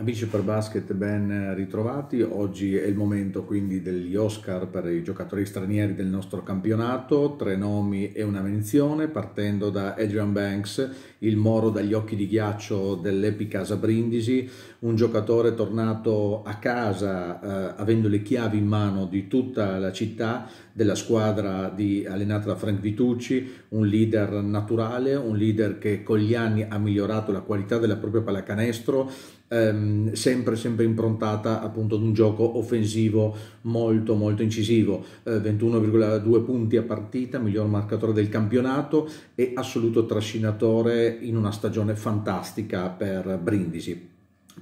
Amici per basket ben ritrovati, oggi è il momento quindi degli Oscar per i giocatori stranieri del nostro campionato, tre nomi e una menzione, partendo da Adrian Banks, il moro dagli occhi di ghiaccio dell'Epicasa Brindisi, un giocatore tornato a casa eh, avendo le chiavi in mano di tutta la città, della squadra di, allenata da Frank Vitucci, un leader naturale, un leader che con gli anni ha migliorato la qualità della propria pallacanestro, ehm, Ehm, sempre, sempre improntata appunto ad un gioco offensivo molto, molto incisivo. Eh, 21,2 punti a partita, miglior marcatore del campionato e assoluto trascinatore in una stagione fantastica per Brindisi.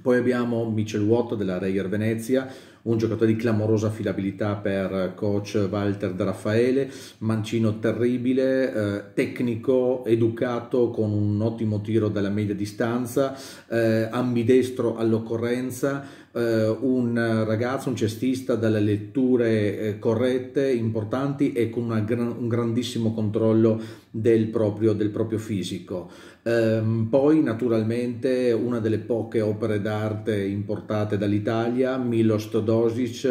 Poi abbiamo Michel Watt della Reier Venezia, un giocatore di clamorosa affidabilità per coach Walter De Raffaele, mancino terribile, eh, tecnico, educato, con un ottimo tiro dalla media distanza, eh, ambidestro all'occorrenza, Uh, un ragazzo, un cestista dalle letture eh, corrette, importanti e con gran, un grandissimo controllo del proprio, del proprio fisico. Um, poi naturalmente una delle poche opere d'arte importate dall'Italia, Milos dosić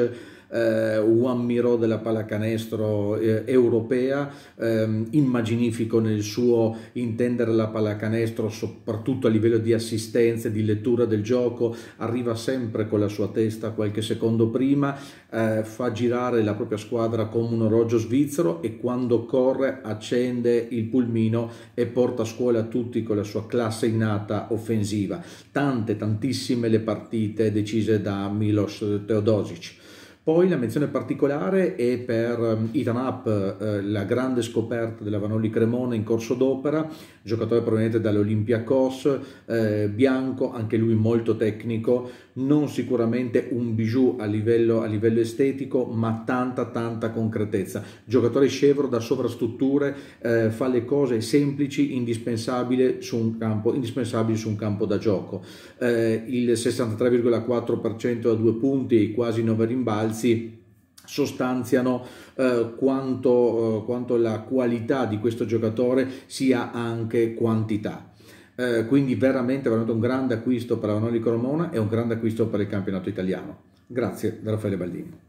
eh, Juan Miró della pallacanestro eh, europea, eh, immaginifico nel suo intendere la pallacanestro soprattutto a livello di assistenza, di lettura del gioco, arriva sempre con la sua testa qualche secondo prima, eh, fa girare la propria squadra come un orologio svizzero e quando corre accende il pulmino e porta a scuola tutti con la sua classe innata offensiva. Tante, tantissime le partite decise da Milos Teodosic. Poi la menzione particolare è per ehm, Ethan Up, eh, la grande scoperta della Vanoli Cremona in corso d'opera, giocatore proveniente dall'Olympiacos, eh, bianco, anche lui molto tecnico, non sicuramente un bijou a livello, a livello estetico, ma tanta tanta concretezza. Giocatore scevro da sovrastrutture, eh, fa le cose semplici, indispensabili su, su un campo, da gioco. Eh, il 63,4% a due punti, e quasi 9 rimbalzi, anzi sostanziano eh, quanto, eh, quanto la qualità di questo giocatore sia anche quantità. Eh, quindi veramente, veramente un grande acquisto per la Vanoli Cremona e un grande acquisto per il campionato italiano. Grazie da Raffaele Baldini.